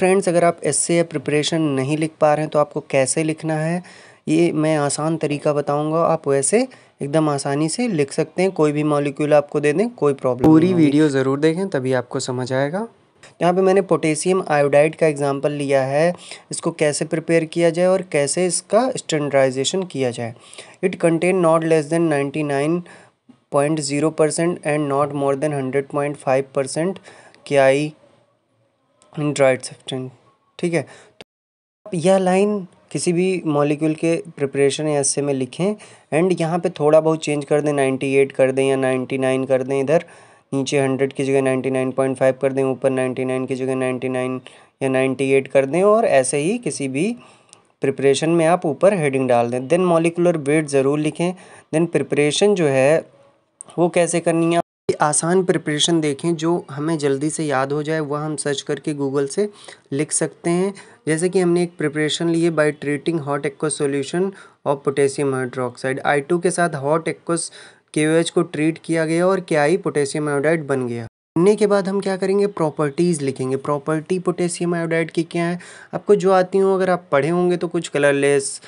friends अगर आप या प्रिपरेशन नहीं लिख पा रहे हैं तो आपको कैसे लिखना है ये मैं आसान तरीका बताऊंगा आप वैसे एकदम आसानी से लिख सकते हैं कोई भी मॉलिक्यूल आपको दे दें कोई प्रॉब्लम पूरी वीडियो ज़रूर देखें तभी आपको समझ आएगा यहाँ पे मैंने पोटेशियम आयोडाइड का एग्जांपल लिया है इसको कैसे प्रिपेयर किया जाए और कैसे इसका स्टैंडर्डाइजेशन किया जाए it contain not less than ninety nine point zero percent and not more than hundred point five percent क्या एंड्रॉयड सब्सटेंस ठीक है तो यह लाइन किसी भी मॉलिक्यूल के प्रिपरेशन या ऐसे में लिखें एंड यहाँ पे थोड़ा बहुत चेंज कर दें 98 कर दें या 99 कर दें इधर नीचे 100 की जगह 99.5 कर दें ऊपर 99 की जगह 99 या 98 कर दें और ऐसे ही किसी भी प्रिपरेशन में आप ऊपर हेडिंग डाल दें देन मॉलिकुलर वेट ज़रूर लिखें देन प्रिपरेशन जो है वो कैसे करनी है आसान प्रिपरेशन देखें जो हमें जल्दी से याद हो जाए वह हम सर्च करके गूगल से लिख सकते हैं जैसे कि हमने एक प्रिपरेशन लिए by treating hot aqueous solution और पोटेशियम हाइड्रोक्साइड आई टू के साथ हॉट एक्वस के को ट्रीट किया गया और क्या ही पोटेशियम आयोडाइड बन गया बनने के बाद हम क्या करेंगे प्रॉपर्टीज़ लिखेंगे प्रॉपर्टी पोटेशियम आयोडाइड की क्या है आपको जो आती हूँ अगर आप पढ़े होंगे तो कुछ कलरलेस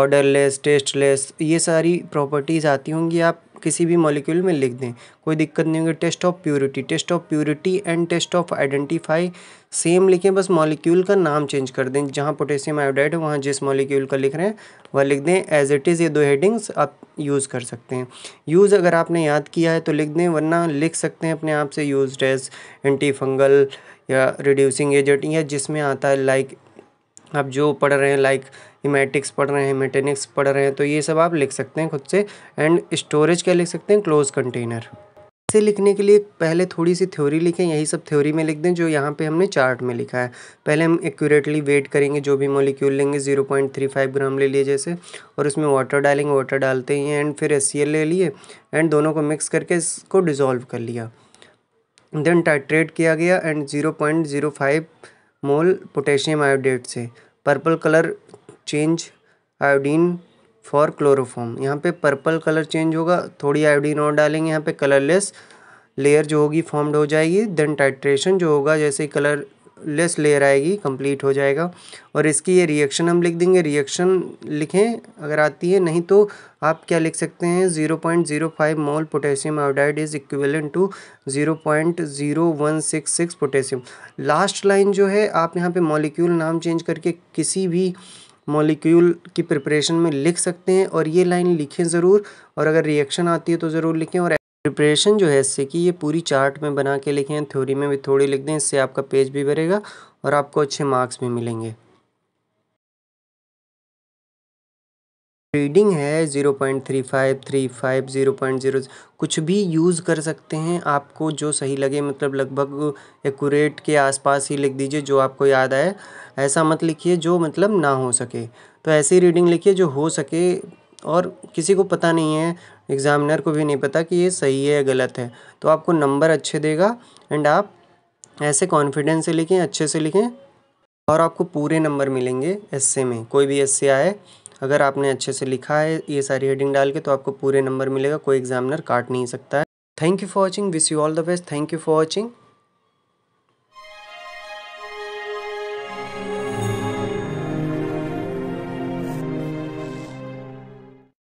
ऑर्डरलेस टेस्टलेस ये सारी प्रॉपर्टीज़ आती होंगी आप किसी भी मॉलिक्यूल में लिख दें कोई दिक्कत नहीं होगी test of purity test of purity and test of identify same लिखें बस मॉलिक्यूल का नाम चेंज कर दें जहाँ पोटेशियम आयोडाइड है वहाँ जिस मॉलिक्यूल का लिख रहे हैं वह लिख दें एज इट इज़ ये दो हेडिंग्स आप यूज़ कर सकते हैं यूज़ अगर आपने याद किया है तो लिख दें वरना लिख सकते हैं अपने आप से यूज एज एंटी फंगल या रिड्यूसिंग एजेंट या जिसमें आता है लाइक like, आप जो पढ़ रहे हैं लाइक like, हिमेटिक्स पढ़ रहे हैं मेटेनिक्स पढ़ रहे हैं तो ये सब आप लिख सकते हैं खुद से एंड स्टोरेज क्या लिख सकते हैं क्लोज कंटेनर इसे लिखने के लिए पहले थोड़ी सी थ्योरी लिखें यही सब थ्योरी में लिख दें जो यहाँ पे हमने चार्ट में लिखा है पहले हम एक्यूरेटली वेट करेंगे जो भी मोलिक्यूल लेंगे zero point three five gram ले लिए जैसे और उसमें वाटर डालेंगे वाटर डालते ही एंड फिर एस ले लिए एंड दोनों को मिक्स करके इसको डिज़ोल्व कर लिया देन टाइट्रेट किया गया and zero point zero five mole potassium iodate से purple colour change iodine for chloroform यहाँ पे पर्पल कलर चेंज होगा थोड़ी आयोडीन और डालेंगे यहाँ पे कलरलेस लेयर जो होगी फॉर्म्ड हो जाएगी देन टाइट्रेशन जो होगा जैसे कलर लेस लेयर आएगी कंप्लीट हो जाएगा और इसकी ये रिएक्शन हम लिख देंगे रिएक्शन लिखें अगर आती है नहीं तो आप क्या लिख सकते हैं zero point zero five mole potassium iodide is equivalent to zero point zero one six six potassium last line जो है आप यहाँ पे मॉलिक्यूल नाम चेंज करके किसी भी मॉलिक्यूल की प्रिपरेशन में लिख सकते हैं और ये लाइन लिखें ज़रूर और अगर रिएक्शन आती है तो ज़रूर लिखें और प्रिपरेशन जो है इससे कि ये पूरी चार्ट में बना के लिखें थ्योरी में भी थोड़ी लिख दें इससे आपका पेज भी भरेगा और आपको अच्छे मार्क्स भी मिलेंगे रीडिंग है zero point three five three five zero point zero कुछ भी यूज़ कर सकते हैं आपको जो सही लगे मतलब लगभग एकूरेट के आसपास ही लिख दीजिए जो आपको याद आए ऐसा मत लिखिए जो मतलब ना हो सके तो ऐसी रीडिंग लिखिए जो हो सके और किसी को पता नहीं है एग्ज़ामिनर को भी नहीं पता कि ये सही है या गलत है तो आपको नंबर अच्छे देगा एंड आप ऐसे कॉन्फिडेंस से लिखें अच्छे से लिखें और आपको पूरे नंबर मिलेंगे एस में कोई भी एस आए अगर आपने अच्छे से लिखा है ये सारी हेडिंग डाल के तो आपको पूरे नंबर मिलेगा कोई एग्जामिनर काट नहीं सकता है thank you for watching wish you all the best thank you for watching